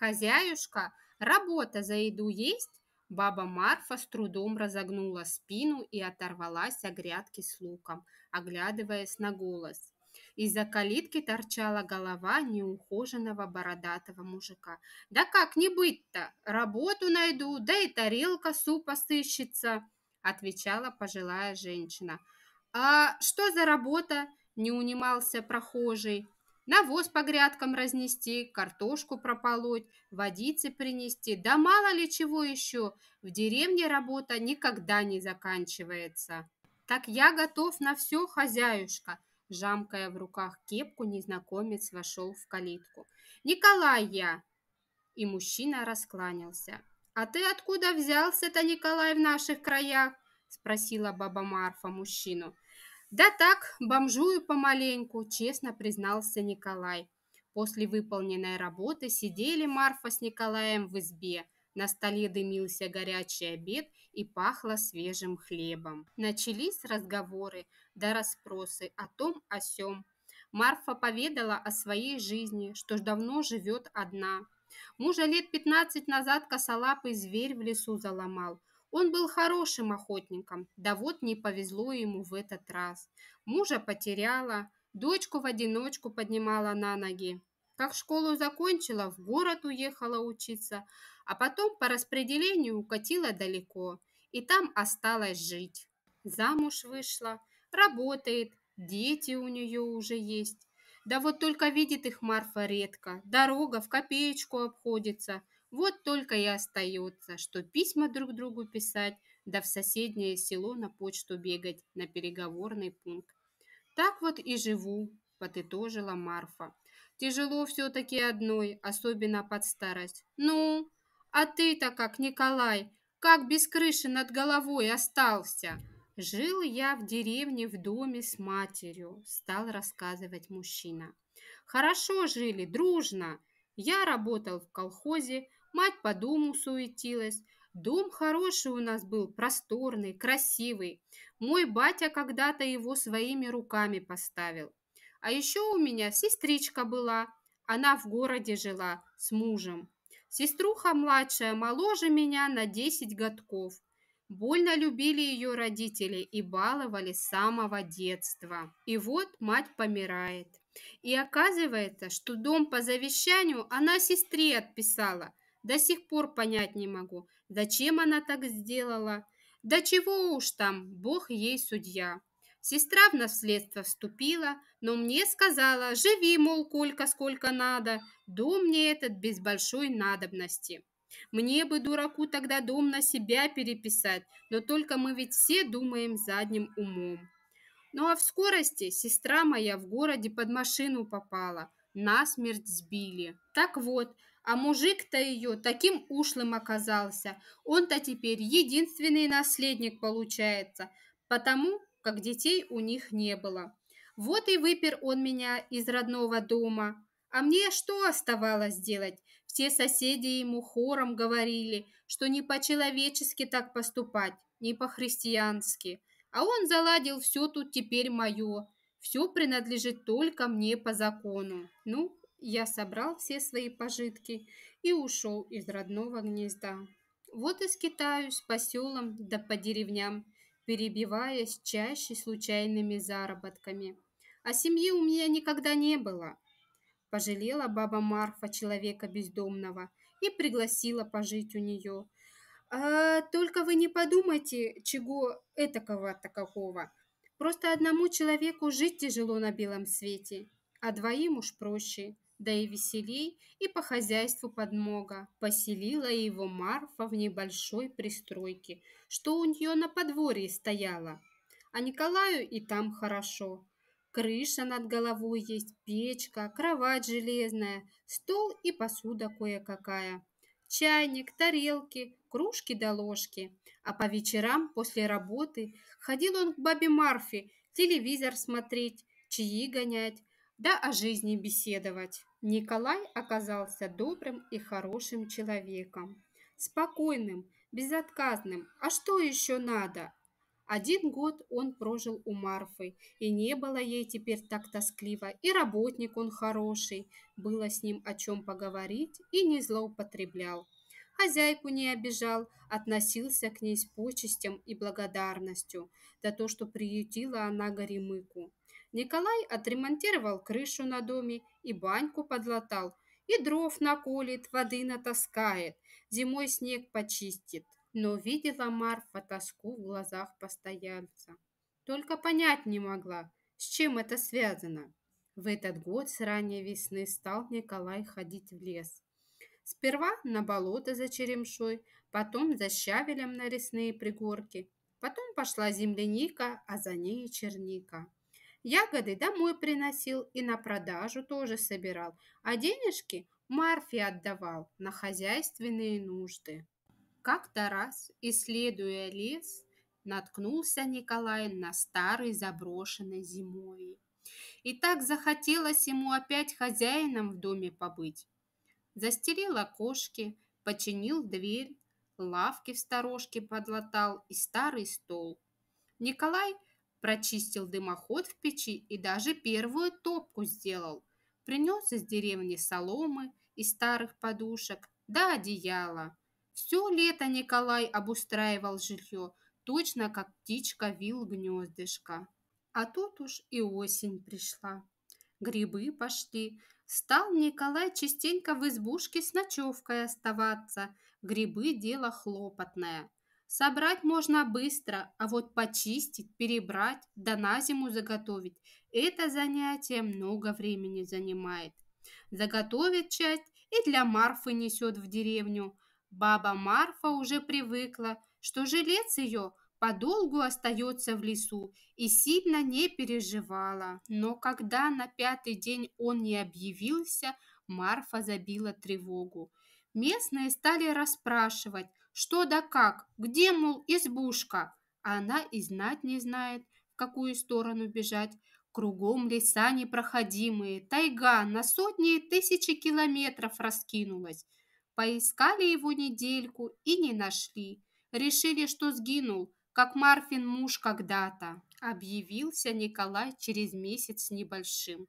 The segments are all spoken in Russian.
Хозяюшка, работа, зайду есть? Баба Марфа с трудом разогнула спину и оторвалась от грядки с луком, оглядываясь на голос. Из-за калитки торчала голова неухоженного бородатого мужика. «Да как не быть-то? Работу найду, да и тарелка супа сыщется!» Отвечала пожилая женщина. «А что за работа?» – не унимался прохожий навоз по грядкам разнести, картошку прополоть, водицы принести, да мало ли чего еще. В деревне работа никогда не заканчивается. Так я готов на все, хозяюшка. Жамкая в руках кепку, незнакомец вошел в калитку. «Николай я!» И мужчина раскланялся. «А ты откуда взялся-то, Николай, в наших краях?» Спросила баба Марфа мужчину. Да так, бомжую помаленьку, честно признался Николай. После выполненной работы сидели Марфа с Николаем в избе. На столе дымился горячий обед и пахло свежим хлебом. Начались разговоры да расспросы о том о сём. Марфа поведала о своей жизни, что ж давно живет одна. Мужа лет 15 назад косолапый зверь в лесу заломал. Он был хорошим охотником, да вот не повезло ему в этот раз. Мужа потеряла, дочку в одиночку поднимала на ноги. Как школу закончила, в город уехала учиться, а потом по распределению укатила далеко и там осталась жить. Замуж вышла, работает, дети у нее уже есть. Да вот только видит их Марфа редко, дорога в копеечку обходится – вот только и остается, что письма друг другу писать, да в соседнее село на почту бегать, на переговорный пункт. Так вот и живу, подытожила Марфа. Тяжело все-таки одной, особенно под старость. Ну, а ты-то как, Николай, как без крыши над головой остался? Жил я в деревне в доме с матерью, стал рассказывать мужчина. Хорошо жили, дружно. Я работал в колхозе, Мать по дому суетилась. Дом хороший у нас был, просторный, красивый. Мой батя когда-то его своими руками поставил. А еще у меня сестричка была. Она в городе жила с мужем. Сеструха младшая, моложе меня на 10 годков. Больно любили ее родители и баловали с самого детства. И вот мать помирает. И оказывается, что дом по завещанию она сестре отписала – до сих пор понять не могу, зачем она так сделала. Да чего уж там, Бог ей судья. Сестра в наследство вступила, но мне сказала, живи, мол, колька сколько надо, дом мне этот без большой надобности. Мне бы, дураку, тогда дом на себя переписать, но только мы ведь все думаем задним умом. Ну а в скорости сестра моя в городе под машину попала, насмерть сбили. Так вот, а мужик-то ее таким ушлым оказался. Он-то теперь единственный наследник получается, потому как детей у них не было. Вот и выпер он меня из родного дома. А мне что оставалось делать? Все соседи ему хором говорили, что не по-человечески так поступать, не по-христиански. А он заладил все тут теперь мое. Все принадлежит только мне по закону. Ну, я собрал все свои пожитки и ушел из родного гнезда. Вот и скитаюсь по селам да по деревням, перебиваясь чаще случайными заработками. А семьи у меня никогда не было. Пожалела баба Марфа человека бездомного и пригласила пожить у нее. А только вы не подумайте, чего этакого-то какого. Просто одному человеку жить тяжело на белом свете, а двоим уж проще да и веселей, и по хозяйству подмога. Поселила его Марфа в небольшой пристройке, что у нее на подворье стояла. А Николаю и там хорошо. Крыша над головой есть, печка, кровать железная, стол и посуда кое-какая. Чайник, тарелки, кружки да ложки. А по вечерам после работы ходил он к бабе Марфе телевизор смотреть, чаи гонять, да о жизни беседовать. Николай оказался добрым и хорошим человеком. Спокойным, безотказным. А что еще надо? Один год он прожил у Марфы, и не было ей теперь так тоскливо, и работник он хороший, было с ним о чем поговорить и не злоупотреблял. Хозяйку не обижал, относился к ней с почестям и благодарностью за то, что приютила она Горемыку. Николай отремонтировал крышу на доме и баньку подлатал, и дров наколет, воды натаскает, зимой снег почистит. Но видела Марфа тоску в глазах постоянца. Только понять не могла, с чем это связано. В этот год с ранней весны стал Николай ходить в лес. Сперва на болото за черемшой, потом за щавелем на лесные пригорки. Потом пошла земляника, а за ней черника. Ягоды домой приносил и на продажу тоже собирал, а денежки Марфе отдавал на хозяйственные нужды. Как-то раз, исследуя лес, наткнулся Николай на старый заброшенный зимой, И так захотелось ему опять хозяином в доме побыть. Застелил окошки, починил дверь, лавки в сторожке подлатал и старый стол. Николай – Прочистил дымоход в печи и даже первую топку сделал. Принес из деревни соломы и старых подушек, да одеяла. Все лето Николай обустраивал жилье, точно как птичка вил гнездышко. А тут уж и осень пришла. Грибы пошли. Стал Николай частенько в избушке с ночевкой оставаться. Грибы – дело хлопотное. Собрать можно быстро, а вот почистить, перебрать, да на зиму заготовить – это занятие много времени занимает. Заготовит часть и для Марфы несет в деревню. Баба Марфа уже привыкла, что жилец ее подолгу остается в лесу и сильно не переживала. Но когда на пятый день он не объявился, Марфа забила тревогу. Местные стали расспрашивать, что да как, где, мол, избушка? А она и знать не знает, в какую сторону бежать. Кругом леса непроходимые, тайга на сотни и тысячи километров раскинулась. Поискали его недельку и не нашли. Решили, что сгинул, как Марфин муж когда-то. Объявился Николай через месяц небольшим.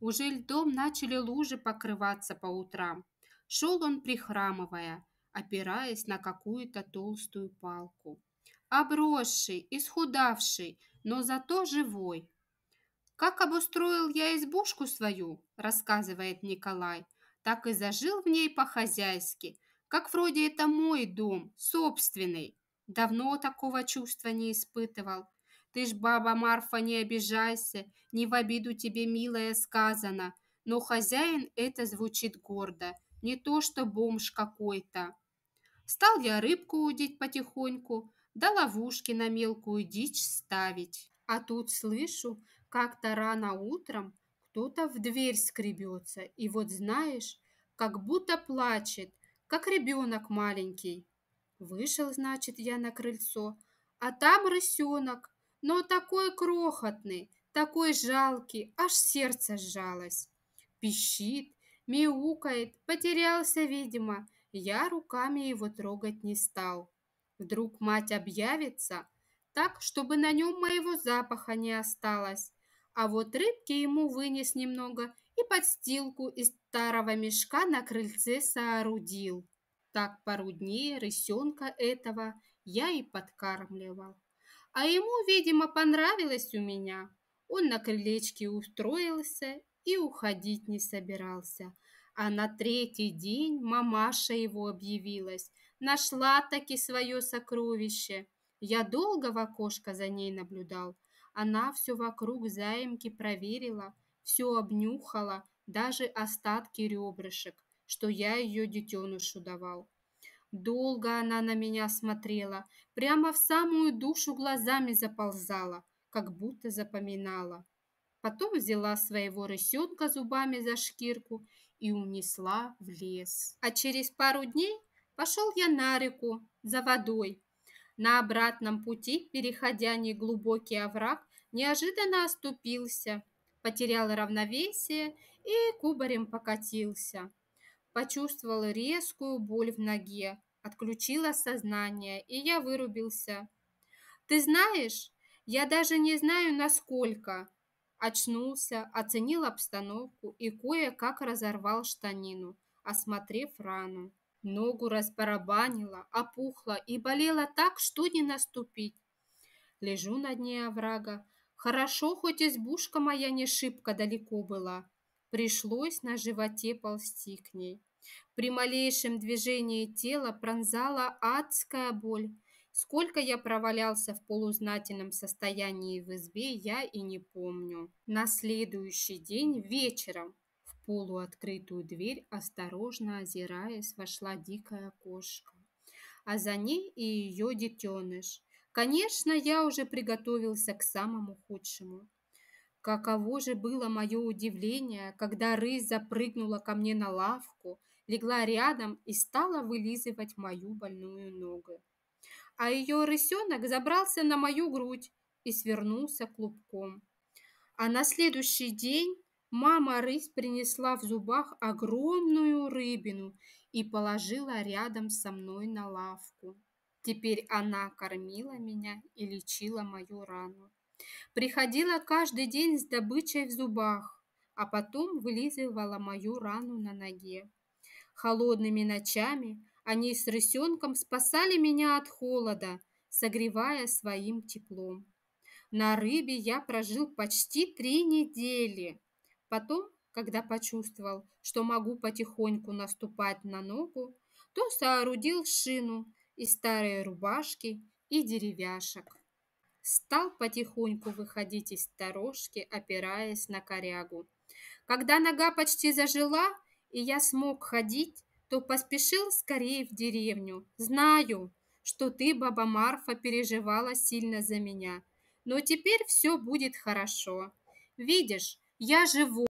Уже льдом начали лужи покрываться по утрам. Шел он прихрамывая опираясь на какую-то толстую палку. Обросший, исхудавший, но зато живой. «Как обустроил я избушку свою», – рассказывает Николай, – «так и зажил в ней по-хозяйски, как вроде это мой дом, собственный. Давно такого чувства не испытывал. Ты ж, баба Марфа, не обижайся, не в обиду тебе, милая, сказано. Но хозяин это звучит гордо, не то что бомж какой-то. Стал я рыбку удить потихоньку, да ловушки на мелкую дичь ставить. А тут слышу, как-то рано утром кто-то в дверь скребется, и вот знаешь, как будто плачет, как ребенок маленький. Вышел, значит, я на крыльцо, а там рысенок, но такой крохотный, такой жалкий, аж сердце сжалось. Пищит, мяукает, потерялся, видимо, я руками его трогать не стал. Вдруг мать объявится, так, чтобы на нем моего запаха не осталось. А вот рыбки ему вынес немного и подстилку из старого мешка на крыльце соорудил. Так поруднее дней рысенка этого я и подкармливал. А ему, видимо, понравилось у меня. Он на крылечке устроился и уходить не собирался – а на третий день мамаша его объявилась, нашла таки свое сокровище. Я долго в окошко за ней наблюдал. Она все вокруг заимки проверила, все обнюхала, даже остатки ребрышек, что я ее детенышу давал. Долго она на меня смотрела, прямо в самую душу глазами заползала, как будто запоминала. Потом взяла своего рысенка зубами за шкирку и унесла в лес. А через пару дней пошел я на реку за водой. На обратном пути, переходя неглубокий овраг, неожиданно оступился, потерял равновесие и кубарем покатился. Почувствовал резкую боль в ноге, отключила сознание, и я вырубился. Ты знаешь, я даже не знаю, насколько очнулся, оценил обстановку и кое-как разорвал штанину, осмотрев рану. Ногу разбарабанила, опухла и болела так, что не наступить. Лежу на дне оврага. Хорошо, хоть избушка моя не шибко далеко была. Пришлось на животе ползти к ней. При малейшем движении тела пронзала адская боль, Сколько я провалялся в полузнательном состоянии в избе, я и не помню. На следующий день вечером в полуоткрытую дверь, осторожно озираясь, вошла дикая кошка, а за ней и ее детеныш. Конечно, я уже приготовился к самому худшему. Каково же было мое удивление, когда рысь запрыгнула ко мне на лавку, легла рядом и стала вылизывать мою больную ногу а ее рысенок забрался на мою грудь и свернулся клубком. А на следующий день мама-рысь принесла в зубах огромную рыбину и положила рядом со мной на лавку. Теперь она кормила меня и лечила мою рану. Приходила каждый день с добычей в зубах, а потом вылизывала мою рану на ноге. Холодными ночами они с рысенком спасали меня от холода, согревая своим теплом. На рыбе я прожил почти три недели. Потом, когда почувствовал, что могу потихоньку наступать на ногу, то соорудил шину из старой рубашки и деревяшек. Стал потихоньку выходить из сторожки, опираясь на корягу. Когда нога почти зажила, и я смог ходить, то поспешил скорее в деревню. Знаю, что ты, баба Марфа, переживала сильно за меня, но теперь все будет хорошо. Видишь, я живу.